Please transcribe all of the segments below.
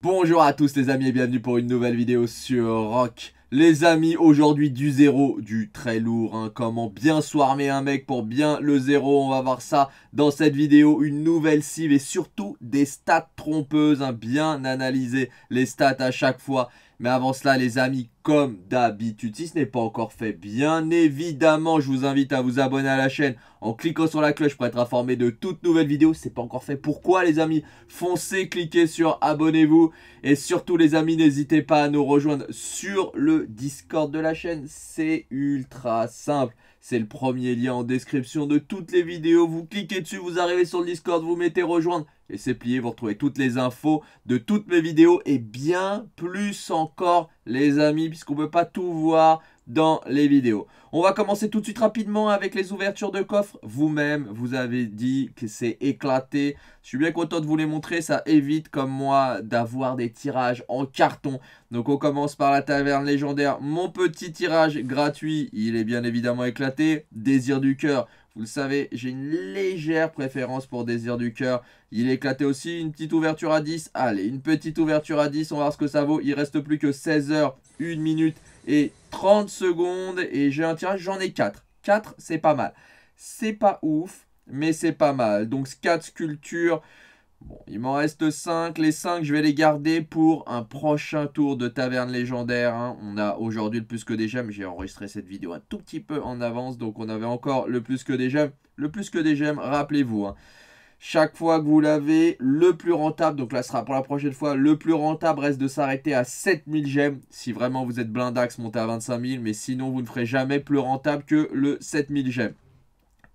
Bonjour à tous les amis et bienvenue pour une nouvelle vidéo sur Rock. Les amis, aujourd'hui du zéro, du très lourd, hein, comment bien swarmer un mec pour bien le zéro, on va voir ça dans cette vidéo, une nouvelle cible et surtout des stats trompeuses, hein, bien analyser les stats à chaque fois mais avant cela, les amis, comme d'habitude, si ce n'est pas encore fait, bien évidemment, je vous invite à vous abonner à la chaîne en cliquant sur la cloche pour être informé de toutes nouvelles vidéos. C'est ce n'est pas encore fait, pourquoi les amis Foncez, cliquez sur abonnez-vous. Et surtout les amis, n'hésitez pas à nous rejoindre sur le Discord de la chaîne. C'est ultra simple. C'est le premier lien en description de toutes les vidéos. Vous cliquez dessus, vous arrivez sur le Discord, vous mettez rejoindre. Et c'est plié, vous retrouvez toutes les infos de toutes mes vidéos et bien plus encore les amis puisqu'on ne peut pas tout voir dans les vidéos. On va commencer tout de suite rapidement avec les ouvertures de coffres. Vous-même, vous avez dit que c'est éclaté. Je suis bien content de vous les montrer. Ça évite, comme moi, d'avoir des tirages en carton. Donc, on commence par la taverne légendaire. Mon petit tirage gratuit, il est bien évidemment éclaté. Désir du cœur, vous le savez, j'ai une légère préférence pour Désir du Cœur. Il éclatait aussi, une petite ouverture à 10. Allez, une petite ouverture à 10, on va voir ce que ça vaut. Il reste plus que 16 h 1 minute et 30 secondes. Et j'ai un tirage, j'en ai 4. 4, c'est pas mal. C'est pas ouf, mais c'est pas mal. Donc 4 sculptures... Bon, il m'en reste 5. Les 5, je vais les garder pour un prochain tour de taverne légendaire. Hein. On a aujourd'hui le plus que des gemmes. J'ai enregistré cette vidéo un tout petit peu en avance. Donc, on avait encore le plus que des gemmes. Le plus que des gemmes, rappelez-vous. Hein. Chaque fois que vous l'avez, le plus rentable, donc là sera pour la prochaine fois, le plus rentable reste de s'arrêter à 7000 gemmes. Si vraiment vous êtes blindax, montez à 25000, mais sinon vous ne ferez jamais plus rentable que le 7000 gemmes.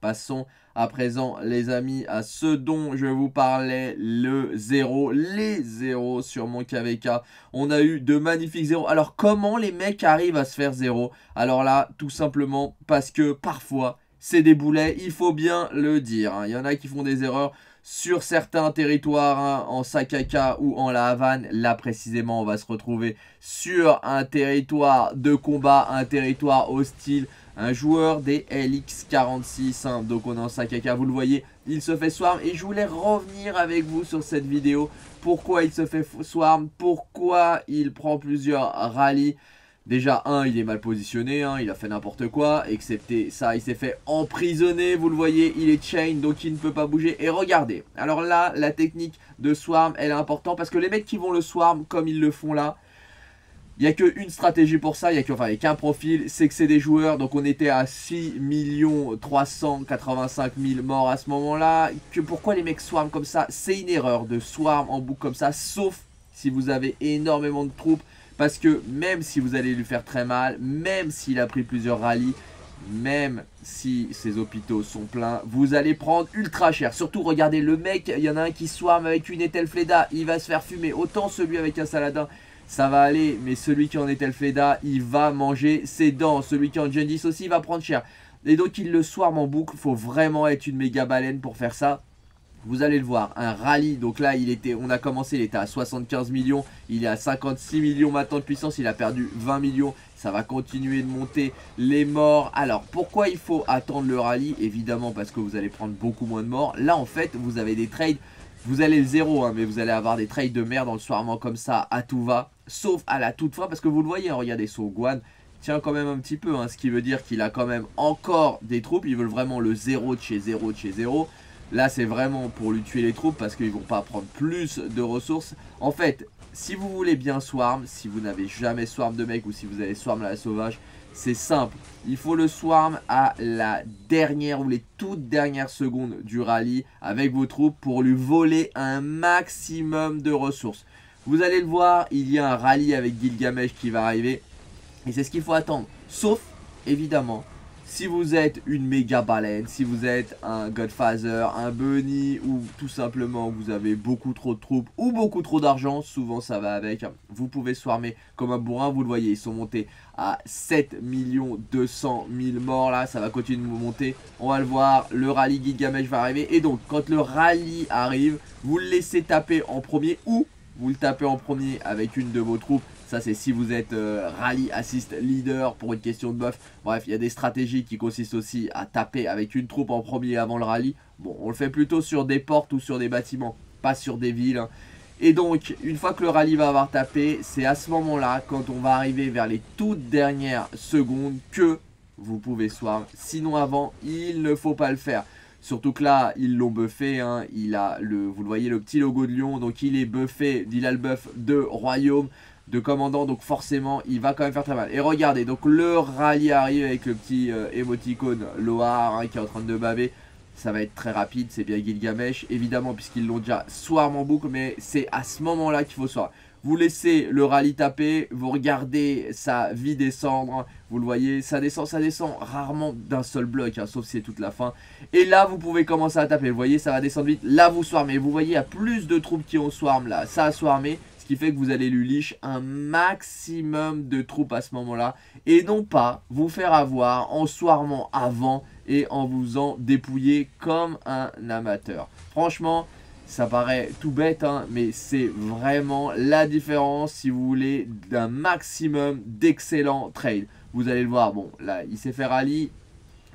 Passons à présent, les amis, à ce dont je vous parlais, le zéro, les zéros sur mon KVK. On a eu de magnifiques zéros. Alors, comment les mecs arrivent à se faire zéro Alors là, tout simplement parce que parfois, c'est des boulets, il faut bien le dire. Hein. Il y en a qui font des erreurs sur certains territoires, hein, en Sakaka ou en La Havane. Là, précisément, on va se retrouver sur un territoire de combat, un territoire hostile, un joueur des LX46. Hein, donc on est en Sakaka, vous le voyez, il se fait swarm. Et je voulais revenir avec vous sur cette vidéo. Pourquoi il se fait swarm, pourquoi il prend plusieurs rallyes. Déjà, un, il est mal positionné, hein, il a fait n'importe quoi, excepté ça, il s'est fait emprisonner, vous le voyez, il est chain, donc il ne peut pas bouger. Et regardez, alors là, la technique de swarm, elle est importante, parce que les mecs qui vont le swarm, comme ils le font là, il n'y a qu'une stratégie pour ça, il n'y a qu'un enfin, profil, c'est que c'est des joueurs. Donc on était à 6 385 000 morts à ce moment-là. Pourquoi les mecs swarm comme ça C'est une erreur de swarm en boucle comme ça, sauf si vous avez énormément de troupes. Parce que même si vous allez lui faire très mal, même s'il a pris plusieurs rallyes, même si ses hôpitaux sont pleins, vous allez prendre ultra cher. Surtout, regardez, le mec, il y en a un qui swarm avec une Etelfleda, il va se faire fumer. Autant celui avec un Saladin, ça va aller. Mais celui qui en est Elfeda, il va manger ses dents. Celui qui en Jundis aussi, il va prendre cher. Et donc, il le soir en boucle. Faut vraiment être une méga baleine pour faire ça. Vous allez le voir, un rallye. Donc là, il était, on a commencé, il était à 75 millions. Il est à 56 millions maintenant de puissance. Il a perdu 20 millions. Ça va continuer de monter. Les morts. Alors, pourquoi il faut attendre le rallye Évidemment, parce que vous allez prendre beaucoup moins de morts. Là, en fait, vous avez des trades vous allez zéro hein, mais vous allez avoir des trails de merde dans le soirement comme ça, à tout va. Sauf à la toute fin, parce que vous le voyez, hein, regardez, son Guan tient quand même un petit peu. Hein, ce qui veut dire qu'il a quand même encore des troupes. Ils veulent vraiment le zéro de chez zéro de chez zéro Là, c'est vraiment pour lui tuer les troupes parce qu'ils vont pas prendre plus de ressources. En fait, si vous voulez bien swarm, si vous n'avez jamais swarm de mec ou si vous avez swarm la sauvage, c'est simple. Il faut le swarm à la dernière ou les toutes dernières secondes du rallye avec vos troupes pour lui voler un maximum de ressources. Vous allez le voir, il y a un rallye avec Gilgamesh qui va arriver. Et c'est ce qu'il faut attendre. Sauf, évidemment, si vous êtes une méga baleine, si vous êtes un Godfather, un Bunny ou tout simplement vous avez beaucoup trop de troupes ou beaucoup trop d'argent, souvent ça va avec. Vous pouvez swarmer comme un bourrin, vous le voyez, ils sont montés à 7 200 000 morts là, ça va continuer de monter. On va le voir, le rallye Gigamesh va arriver et donc quand le rallye arrive, vous le laissez taper en premier ou vous le tapez en premier avec une de vos troupes ça, c'est si vous êtes rallye euh, rally assist leader pour une question de buff. Bref, il y a des stratégies qui consistent aussi à taper avec une troupe en premier avant le rallye. Bon, on le fait plutôt sur des portes ou sur des bâtiments, pas sur des villes. Hein. Et donc, une fois que le rallye va avoir tapé, c'est à ce moment-là, quand on va arriver vers les toutes dernières secondes, que vous pouvez soir. Sinon, avant, il ne faut pas le faire. Surtout que là, ils l'ont buffé. Hein. Il a le, vous le voyez, le petit logo de Lyon. Donc, il est buffé. Il a le buff de Royaume de commandant. Donc forcément, il va quand même faire très mal. Et regardez, donc le rallye arrive avec le petit euh, émoticône Loar hein, qui est en train de baver. Ça va être très rapide, c'est bien Gilgamesh, évidemment, puisqu'ils l'ont déjà swarm en boucle, mais c'est à ce moment-là qu'il faut soir. Vous laissez le rallye taper, vous regardez sa vie descendre, hein. vous le voyez, ça descend, ça descend rarement d'un seul bloc, hein, sauf si c'est toute la fin. Et là, vous pouvez commencer à taper, vous voyez, ça va descendre vite. Là, vous swarmez, vous voyez, il y a plus de troupes qui ont swarm là, ça a swarmé, ce qui fait que vous allez lui leash un maximum de troupes à ce moment-là. Et non pas vous faire avoir en soirement avant et en vous en dépouiller comme un amateur. Franchement, ça paraît tout bête, hein, mais c'est vraiment la différence, si vous voulez, d'un maximum d'excellents trades. Vous allez le voir, bon, là, il s'est fait rallye,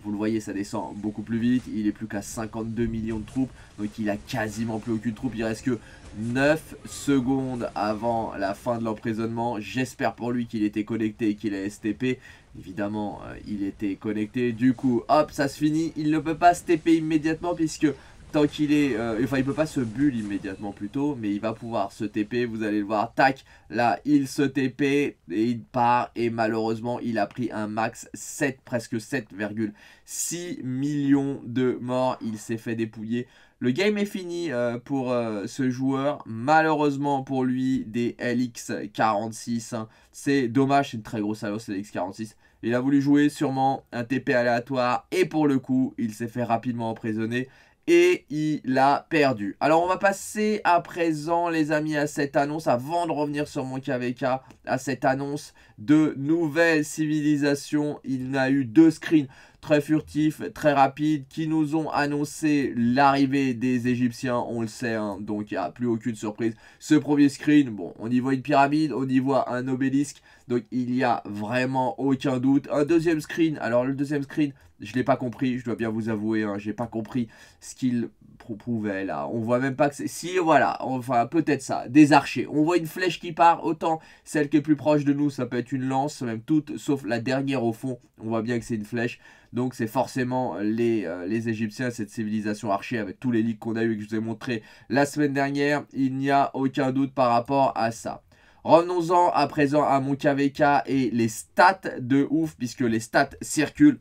vous le voyez, ça descend beaucoup plus vite. Il est plus qu'à 52 millions de troupes. Donc il a quasiment plus aucune troupe. Il reste que 9 secondes avant la fin de l'emprisonnement. J'espère pour lui qu'il était connecté et qu'il a STP. Évidemment, euh, il était connecté. Du coup, hop, ça se finit. Il ne peut pas STP immédiatement puisque tant qu'il est... Euh, enfin, il peut pas se bulle immédiatement plutôt, mais il va pouvoir se TP, vous allez le voir, tac, là, il se TP, et il part, et malheureusement, il a pris un max 7, presque 7,6 millions de morts, il s'est fait dépouiller le game est fini euh, pour euh, ce joueur. Malheureusement pour lui, des LX46. Hein. C'est dommage, c'est une très grosse allo, LX46. Il a voulu jouer sûrement un TP aléatoire et pour le coup, il s'est fait rapidement emprisonner et il a perdu. Alors on va passer à présent les amis à cette annonce, avant de revenir sur mon KVK, à cette annonce de nouvelle civilisation. Il n'a eu deux screens très furtifs, très rapides, qui nous ont annoncé l'arrivée des Égyptiens, on le sait, hein. donc il n'y a plus aucune surprise. Ce premier screen, bon, on y voit une pyramide, on y voit un obélisque, donc il n'y a vraiment aucun doute. Un deuxième screen, alors le deuxième screen, je l'ai pas compris, je dois bien vous avouer, hein, je n'ai pas compris ce qu'il là. On voit même pas que c'est... Si, voilà, enfin, peut-être ça. Des archers. On voit une flèche qui part, autant celle qui est plus proche de nous, ça peut être une lance, même toute, sauf la dernière au fond. On voit bien que c'est une flèche. Donc c'est forcément les, euh, les, Égyptiens, cette civilisation archée avec tous les leaks qu'on a eu et que je vous ai montré la semaine dernière. Il n'y a aucun doute par rapport à ça. Revenons-en à présent à mon KVK et les stats de ouf, puisque les stats circulent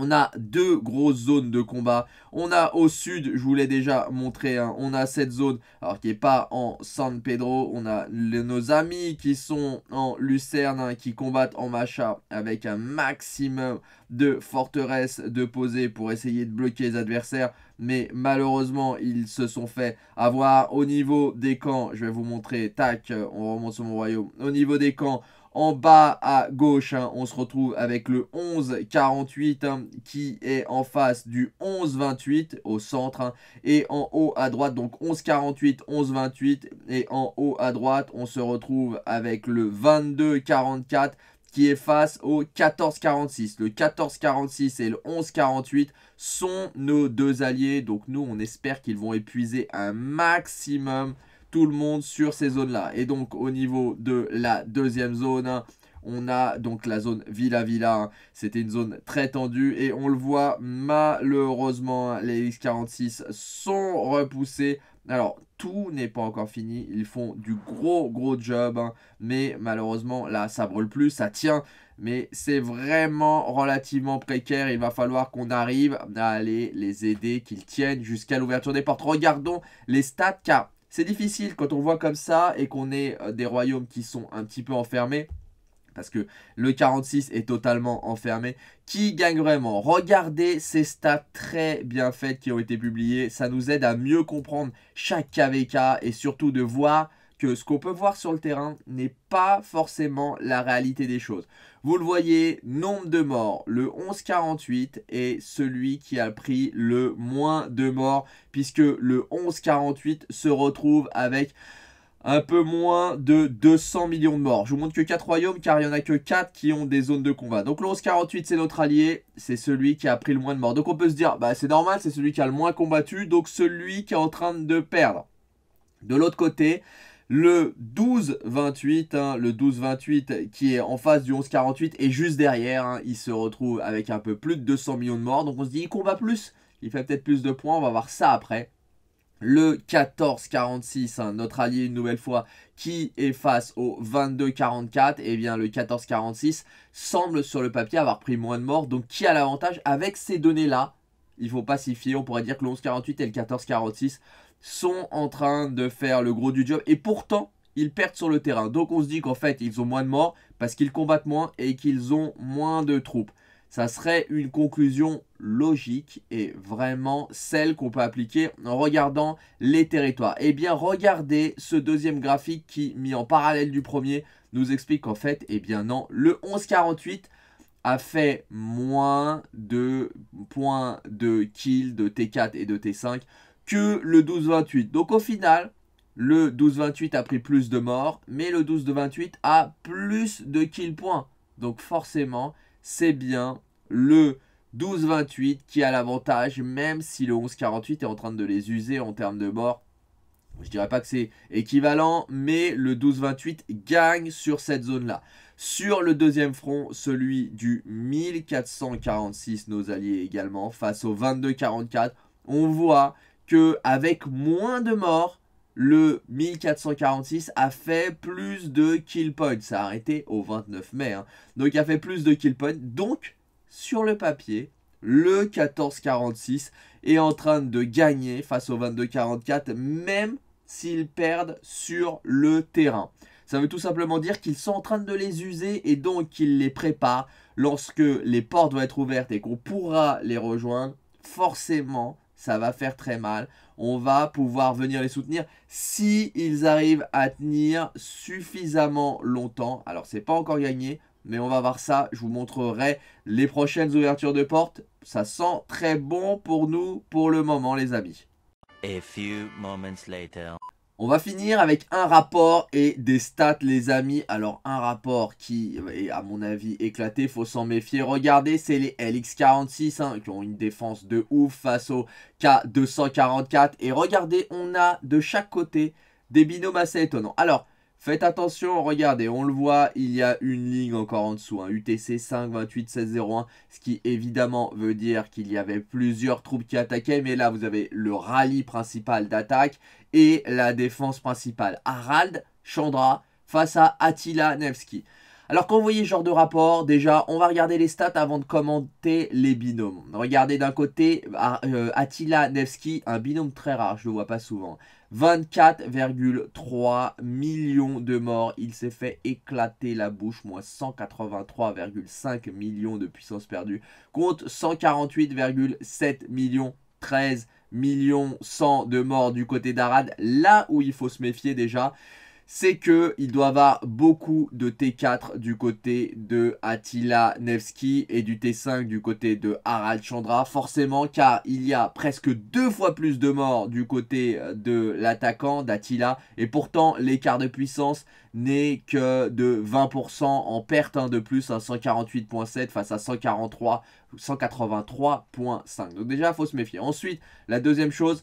on a deux grosses zones de combat. On a au sud, je vous l'ai déjà montré, hein, on a cette zone alors qui n'est pas en San Pedro. On a nos amis qui sont en Lucerne, hein, qui combattent en Macha avec un maximum de forteresses de poser pour essayer de bloquer les adversaires. Mais malheureusement, ils se sont fait avoir au niveau des camps. Je vais vous montrer, tac, on remonte sur mon royaume. Au niveau des camps, en bas à gauche, hein, on se retrouve avec le 11-48 hein, qui est en face du 11-28 au centre. Hein, et en haut à droite, donc 11-48, 11-28. Et en haut à droite, on se retrouve avec le 22-44 qui est face au 14-46. Le 14-46 et le 11-48 sont nos deux alliés. Donc nous, on espère qu'ils vont épuiser un maximum tout le monde sur ces zones-là. Et donc au niveau de la deuxième zone, on a donc la zone Villa Villa. Hein. C'était une zone très tendue et on le voit malheureusement, hein, les X46 sont repoussés. Alors, tout n'est pas encore fini. Ils font du gros, gros job. Hein. Mais malheureusement, là, ça brûle plus, ça tient. Mais c'est vraiment relativement précaire. Il va falloir qu'on arrive à aller les aider, qu'ils tiennent jusqu'à l'ouverture des portes. Regardons les stats, car c'est difficile quand on voit comme ça et qu'on est euh, des royaumes qui sont un petit peu enfermés parce que le 46 est totalement enfermé. Qui gagne vraiment Regardez ces stats très bien faites qui ont été publiées. Ça nous aide à mieux comprendre chaque KVK et surtout de voir que ce qu'on peut voir sur le terrain n'est pas forcément la réalité des choses. Vous le voyez, nombre de morts, le 1148 est celui qui a pris le moins de morts, puisque le 1148 se retrouve avec un peu moins de 200 millions de morts. Je vous montre que 4 royaumes car il n'y en a que 4 qui ont des zones de combat. Donc le 1148 c'est notre allié, c'est celui qui a pris le moins de morts. Donc on peut se dire, bah c'est normal, c'est celui qui a le moins combattu, donc celui qui est en train de perdre. De l'autre côté, le 12-28, hein, le 12-28 qui est en face du 11-48 et juste derrière, hein. il se retrouve avec un peu plus de 200 millions de morts. Donc on se dit, il combat plus, il fait peut-être plus de points, on va voir ça après. Le 14-46, hein, notre allié une nouvelle fois, qui est face au 22-44, et eh bien le 14-46 semble sur le papier avoir pris moins de morts. Donc qui a l'avantage avec ces données-là il faut pas s'y fier. On pourrait dire que le 11-48 et le 14-46 sont en train de faire le gros du job. Et pourtant, ils perdent sur le terrain. Donc on se dit qu'en fait, ils ont moins de morts parce qu'ils combattent moins et qu'ils ont moins de troupes. Ça serait une conclusion logique et vraiment celle qu'on peut appliquer en regardant les territoires. et eh bien, regardez ce deuxième graphique qui, mis en parallèle du premier, nous explique qu'en fait, et eh bien non, le 1148 a fait moins de points de kill de T4 et de T5 que le 12-28. Donc au final, le 12-28 a pris plus de morts, mais le 12-28 a plus de kill points. Donc forcément, c'est bien le 12-28 qui a l'avantage, même si le 11-48 est en train de les user en termes de morts. Je dirais pas que c'est équivalent, mais le 12-28 gagne sur cette zone-là. Sur le deuxième front, celui du 1446, nos alliés également, face au 22-44, on voit que avec moins de morts, le 1446 a fait plus de kill points. Ça a arrêté au 29 mai. Donc, hein. Donc a fait plus de kill points. Donc sur le papier, le 1446 est en train de gagner face au 2244 même s'ils perdent sur le terrain. Ça veut tout simplement dire qu'ils sont en train de les user et donc qu'ils les préparent lorsque les portes doivent être ouvertes et qu'on pourra les rejoindre. Forcément, ça va faire très mal. On va pouvoir venir les soutenir si ils arrivent à tenir suffisamment longtemps. Alors, c'est pas encore gagné, mais on va voir ça. Je vous montrerai les prochaines ouvertures de porte. Ça sent très bon pour nous pour le moment, les amis. A few moments later. On va finir avec un rapport et des stats, les amis. Alors, un rapport qui est, à mon avis, éclaté. Faut s'en méfier. Regardez, c'est les LX46 hein, qui ont une défense de ouf face au K244. Et regardez, on a de chaque côté des binômes assez étonnants. Alors, faites attention. Regardez, on le voit, il y a une ligne encore en dessous. Hein. Un UTC 528-1601, Ce qui, évidemment, veut dire qu'il y avait plusieurs troupes qui attaquaient. Mais là, vous avez le rallye principal d'attaque et la défense principale. Harald Chandra face à Attila Nevsky. Alors quand vous voyez ce genre de rapport, déjà, on va regarder les stats avant de commenter les binômes. Regardez d'un côté euh, Attila Nevsky, un binôme très rare, je ne le vois pas souvent. 24,3 millions de morts, il s'est fait éclater la bouche, moins 183,5 millions de puissance perdue, compte 148,7 millions, 13 millions 100 de morts du côté d'Arad, là où il faut se méfier déjà c'est qu'il doit avoir beaucoup de T4 du côté de Attila Nevsky et du T5 du côté de Harald Chandra, forcément, car il y a presque deux fois plus de morts du côté euh, de l'attaquant d'Attila, et pourtant l'écart de puissance n'est que de 20% en perte hein, de plus, à hein, 148.7 face à 143, 183.5. Donc déjà, il faut se méfier. Ensuite, la deuxième chose,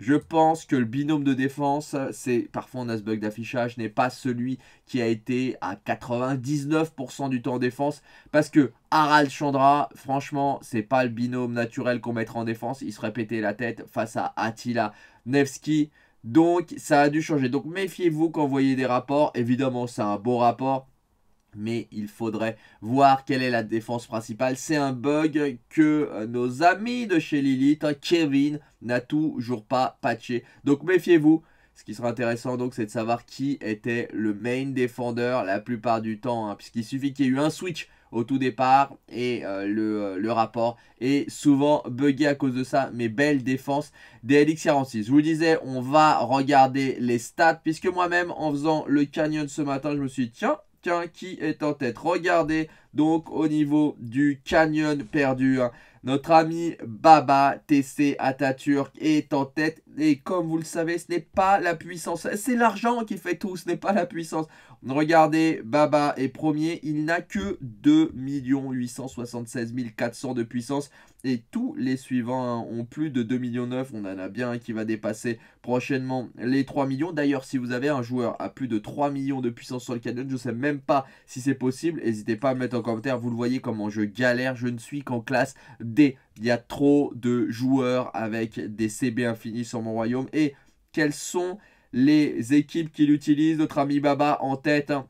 je pense que le binôme de défense, c'est parfois on a ce bug d'affichage, n'est pas celui qui a été à 99% du temps en défense. Parce que Harald Chandra, franchement, c'est pas le binôme naturel qu'on mettra en défense. Il se répétait la tête face à Attila Nevsky. Donc ça a dû changer. Donc méfiez-vous quand vous voyez des rapports. Évidemment, c'est un beau rapport mais il faudrait voir quelle est la défense principale. C'est un bug que euh, nos amis de chez Lilith, hein, Kevin, n'a toujours pas patché. Donc méfiez-vous. Ce qui sera intéressant donc c'est de savoir qui était le main défendeur la plupart du temps. Hein, puisqu'il suffit qu'il y ait eu un switch au tout départ et euh, euh, le, rapport est souvent bugué à cause de ça. Mais belle défense des LX46. Je vous disais on va regarder les stats puisque moi-même en faisant le canyon ce matin je me suis dit tiens qui est en tête. Regardez donc au niveau du canyon perdu. Hein. Notre ami Baba TC Ataturk est en tête. Et comme vous le savez, ce n'est pas la puissance. C'est l'argent qui fait tout, ce n'est pas la puissance. Regardez, Baba est premier. Il n'a que 2 876 400 de puissance et tous les suivants hein, ont plus de 2 millions On en a bien un qui va dépasser prochainement les 3 millions. D'ailleurs, si vous avez un joueur à plus de 3 millions de puissance sur le canyon, je ne sais même pas si c'est possible. N'hésitez pas à me mettre en commentaire. Vous le voyez comment je galère. Je ne suis qu'en classe D. Il y a trop de joueurs avec des CB infinis sur mon royaume. Et quelles sont les équipes qu'il utilise Notre ami Baba en tête. Hein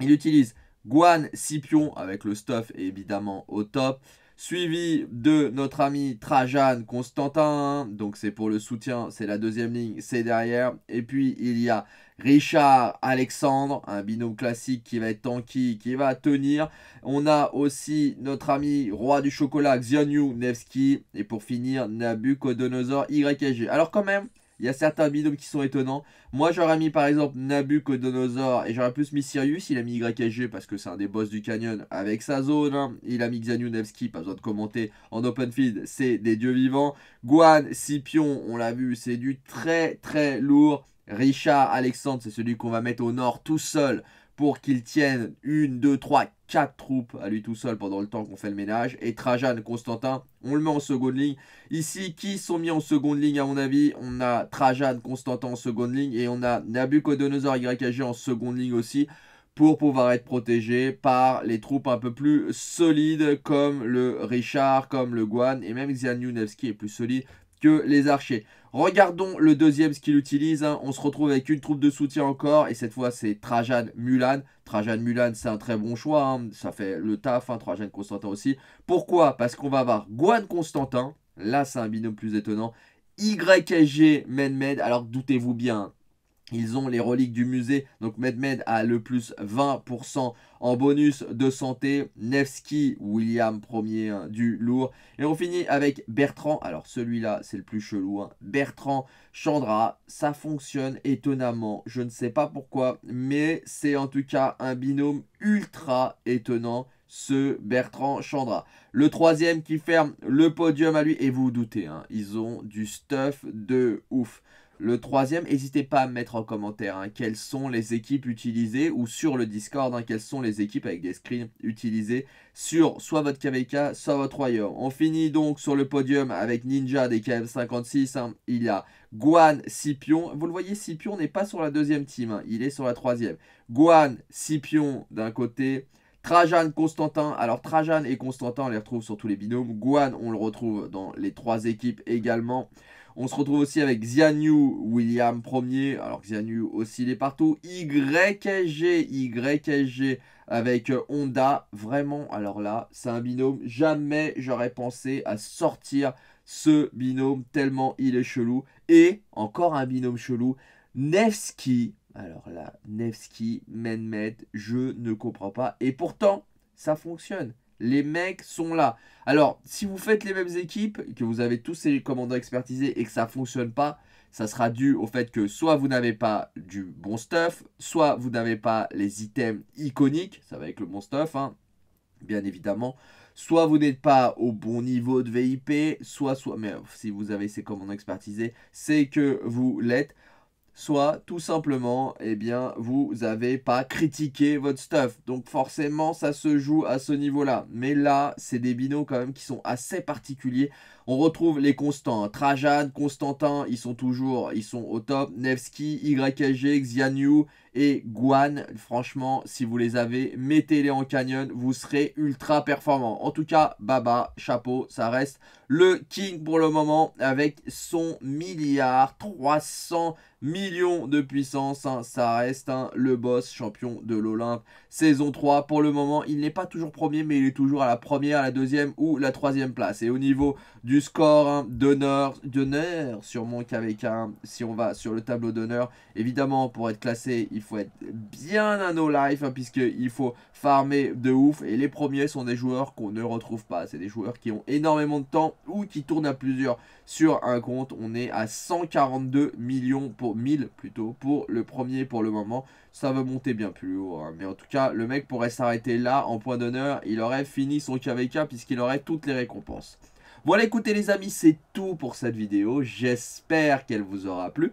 Il utilise Guan, Scipion avec le stuff évidemment au top. Suivi de notre ami Trajan Constantin. Donc c'est pour le soutien, c'est la deuxième ligne, c'est derrière. Et puis il y a Richard Alexandre, un binôme classique qui va être tanky, qui va tenir. On a aussi notre ami roi du chocolat Xianyu Nevsky. Et pour finir, Nabucodonosor YKG. Alors quand même, il y a certains binômes qui sont étonnants. Moi, j'aurais mis par exemple Nabucodonosor et j'aurais plus mis Sirius. Il a mis YSG parce que c'est un des boss du canyon avec sa zone. Hein. Il a mis Xanunevski, pas besoin de commenter. En open field, c'est des dieux vivants. Guan, Scipion, on l'a vu, c'est du très très lourd. Richard Alexandre, c'est celui qu'on va mettre au nord tout seul pour qu'il tienne une, deux, trois, quatre troupes à lui tout seul pendant le temps qu'on fait le ménage. Et Trajan, Constantin, on le met en seconde ligne. Ici, qui sont mis en seconde ligne à mon avis On a Trajan, Constantin en seconde ligne et on a Nabucodonosor YKG en seconde ligne aussi pour pouvoir être protégé par les troupes un peu plus solides comme le Richard, comme le Guan et même Xian Yunevski est plus solide que les archers. Regardons le deuxième ce qu'il utilise. Hein. On se retrouve avec une troupe de soutien encore. Et cette fois, c'est Trajan Mulan. Trajan Mulan, c'est un très bon choix. Hein. Ça fait le taf. Hein, Trajan Constantin aussi. Pourquoi Parce qu'on va avoir Guan Constantin. Là, c'est un binôme plus étonnant. YSG Menmed. Alors, doutez-vous bien, ils ont les reliques du musée, donc Medmed a le plus 20% en bonus de santé. Nevsky, William premier hein, du lourd. Et on finit avec Bertrand. Alors celui-là, c'est le plus chelou. Hein. Bertrand Chandra, ça fonctionne étonnamment. Je ne sais pas pourquoi, mais c'est en tout cas un binôme ultra étonnant ce Bertrand Chandra. Le troisième qui ferme le podium à lui, et vous vous doutez, hein, ils ont du stuff de ouf. Le troisième, n'hésitez pas à mettre en commentaire hein, quelles sont les équipes utilisées ou sur le Discord, hein, quelles sont les équipes avec des screens utilisées sur soit votre KVK, soit votre royaume. On finit donc sur le podium avec Ninja des KM56. Hein. Il y a Guan, Scipion. Vous le voyez, Scipion n'est pas sur la deuxième team, il est sur la troisième. Guan, Scipion d'un côté, Trajan, Constantin. Alors Trajan et Constantin, on les retrouve sur tous les binômes. Guan, on le retrouve dans les trois équipes également. On se retrouve aussi avec Xianyu, William 1 Alors Xianyu aussi, il est partout. YSG, YSG avec euh, Honda. Vraiment, alors là, c'est un binôme. Jamais j'aurais pensé à sortir ce binôme tellement il est chelou. Et encore un binôme chelou. Nevsky. Alors là, Nevsky, Menmed, je ne comprends pas. Et pourtant, ça fonctionne. Les mecs sont là. Alors, si vous faites les mêmes équipes, que vous avez tous ces commandants expertisés et que ça ne fonctionne pas, ça sera dû au fait que soit vous n'avez pas du bon stuff, soit vous n'avez pas les items iconiques, ça va avec le bon stuff, hein, bien évidemment. Soit vous n'êtes pas au bon niveau de VIP, soit, soit, mais si vous avez ces commandants expertisés, c'est que vous l'êtes soit tout simplement, eh bien, vous n'avez pas critiqué votre stuff. Donc forcément, ça se joue à ce niveau-là. Mais là, c'est des binômes quand même qui sont assez particuliers. On retrouve les constants. Hein. Trajan, Constantin, ils sont toujours, ils sont au top. Nevsky, YKG, Xianyu, et Guan. Franchement, si vous les avez, mettez-les en canyon, vous serez ultra performant. En tout cas, Baba, chapeau, ça reste le king pour le moment avec son milliard 300 millions de puissance. Hein. ça reste hein, le boss champion de l'Olympe. Saison 3, pour le moment, il n'est pas toujours premier, mais il est toujours à la première, à la deuxième ou la troisième place. Et au niveau du score hein, d'honneur, d'honneur sur mon KVK, si on va sur le tableau d'honneur, évidemment, pour être classé, il il faut être bien à nos life, hein, puisqu'il faut farmer de ouf. Et les premiers sont des joueurs qu'on ne retrouve pas. C'est des joueurs qui ont énormément de temps ou qui tournent à plusieurs sur un compte. On est à 142 millions pour 1000 plutôt pour le premier pour le moment. Ça va monter bien plus haut. Hein. Mais en tout cas, le mec pourrait s'arrêter là en point d'honneur. Il aurait fini son KVK puisqu'il aurait toutes les récompenses. Voilà, écoutez les amis, c'est tout pour cette vidéo. J'espère qu'elle vous aura plu.